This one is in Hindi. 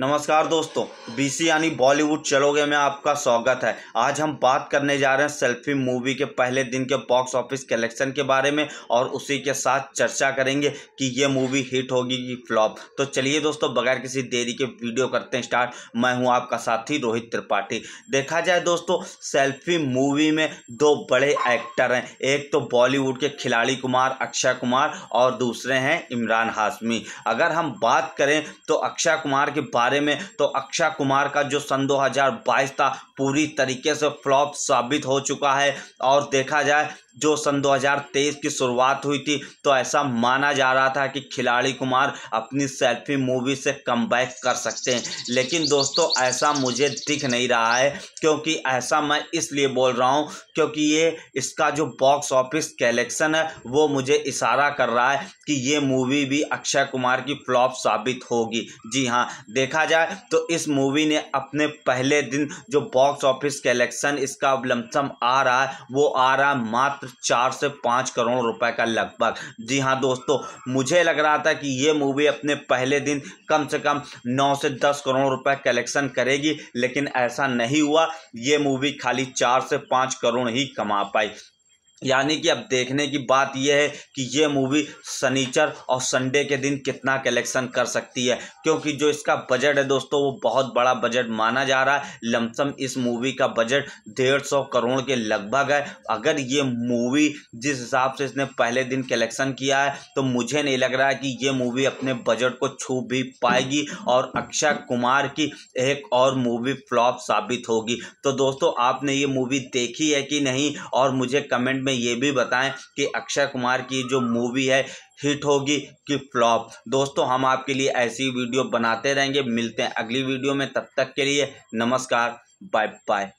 नमस्कार दोस्तों बीसी यानी बॉलीवुड चलोगे में आपका स्वागत है आज हम बात करने जा रहे हैं सेल्फी मूवी के पहले दिन के बॉक्स ऑफिस कलेक्शन के बारे में और उसी के साथ चर्चा करेंगे कि ये मूवी हिट होगी कि फ्लॉप तो चलिए दोस्तों बगैर किसी देरी के वीडियो करते हैं स्टार्ट मैं हूँ आपका साथी रोहित त्रिपाठी देखा जाए दोस्तों सेल्फी मूवी में दो बड़े एक्टर हैं एक तो बॉलीवुड के खिलाड़ी कुमार अक्षय कुमार और दूसरे हैं इमरान हाशमी अगर हम बात करें तो अक्षय कुमार के बारे बारे में तो अक्षय कुमार का जो सन 2022 था पूरी तरीके से फ्लॉप साबित हो चुका है और देखा जाए जो सन 2023 की शुरुआत हुई थी तो ऐसा माना जा रहा था कि खिलाड़ी कुमार अपनी सेल्फी मूवी से कम कर सकते हैं लेकिन दोस्तों ऐसा मुझे दिख नहीं रहा है क्योंकि ऐसा मैं इसलिए बोल रहा हूँ क्योंकि ये इसका जो बॉक्स ऑफिस कलेक्शन है वो मुझे इशारा कर रहा है कि ये मूवी भी अक्षय कुमार की फ्लॉप साबित होगी जी हाँ देखा देखा जाए तो इस मूवी ने अपने पहले दिन जो बॉक्स ऑफिस कलेक्शन इसका लमसम आ रहा है वो आ रहा है मात्र चार से पाँच करोड़ रुपए का लगभग जी हाँ दोस्तों मुझे लग रहा था कि ये मूवी अपने पहले दिन कम से कम नौ से दस करोड़ रुपए कलेक्शन करेगी लेकिन ऐसा नहीं हुआ ये मूवी खाली चार से पाँच करोड़ ही कमा पाई यानी कि अब देखने की बात यह है कि ये मूवी सनीचर और संडे के दिन कितना कलेक्शन कर सकती है क्योंकि जो इसका बजट है दोस्तों वो बहुत बड़ा बजट माना जा रहा है लमसम इस मूवी का बजट डेढ़ सौ करोड़ के लगभग है अगर ये मूवी जिस हिसाब से इसने पहले दिन कलेक्शन किया है तो मुझे नहीं लग रहा है कि ये मूवी अपने बजट को छू भी पाएगी और अक्षय कुमार की एक और मूवी फ्लॉप साबित होगी तो दोस्तों आपने ये मूवी देखी है कि नहीं और मुझे कमेंट में ये भी बताएं कि अक्षय कुमार की जो मूवी है हिट होगी कि फ्लॉप दोस्तों हम आपके लिए ऐसी वीडियो बनाते रहेंगे मिलते हैं अगली वीडियो में तब तक के लिए नमस्कार बाय बाय